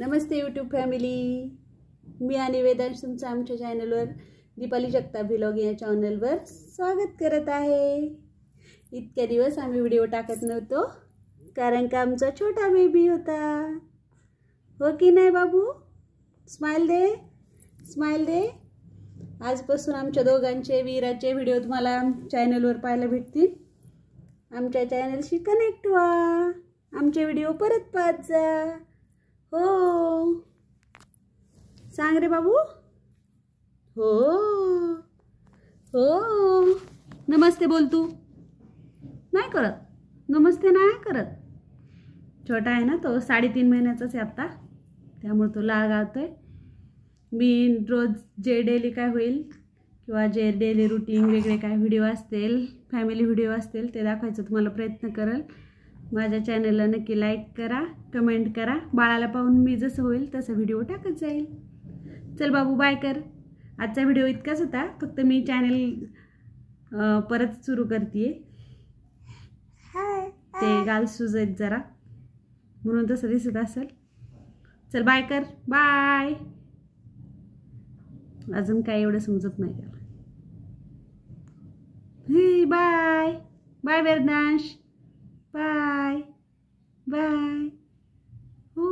नमस्ते YouTube family मी आणि वेदांश तुमचं आमच्या चॅनलवर दीपाली जगता व्हिलॉग या चॅनलवर स्वागत करत आहे इतक्या दिवस आम्ही व्हिडिओ टाकत नव्हतो कारण का आमचा छोटा बेबी होता हो की नाही बाबू स्माईल दे स्माईल दे आजपासून आमच्या दोघांचे वीराचे व्हिडिओ तुम्हाला चॅनलवर पाहायला भेटतील आमच्या चॅनलशी कनेक्ट व्हा आमचे व्हिडिओ परत पाहत जा हो सांग रे बाबू हो हो नमस्ते बोल तू नाही करत नमस्ते नाही करत छोटा आहे ना तो साडेतीन महिन्याचाच आहे आत्ता त्यामुळे तो लागावतो आहे मी रोज जे डेली काय होईल किंवा जे डेली रुटीन वेगळे काय व्हिडिओ असतील फॅमिली व्हिडिओ असतील ते दाखवायचं तुम्हाला प्रयत्न करेल माझ्या चॅनलला नक्की लाईक करा कमेंट करा बाळाला पाहून मी जसं होईल तसं व्हिडिओ टाकत जाईल चल बाबू बाय कर आजचा व्हिडिओ इतकाच होता फक्त मी चॅनल परत सुरू करते ते गाल सुजत जरा म्हणून तसं दिसत असेल चल बाय कर बाय अजून काय एवढं समजत नाही त्याला बाय बाय वेदनाश बाय बाय हो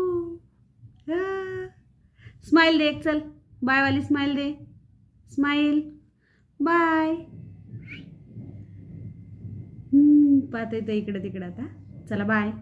स्माईल दे चल बाय वाली स्माईल दे स्माईल बाय पाहत येतं इकडं तिकडं आता चला बाय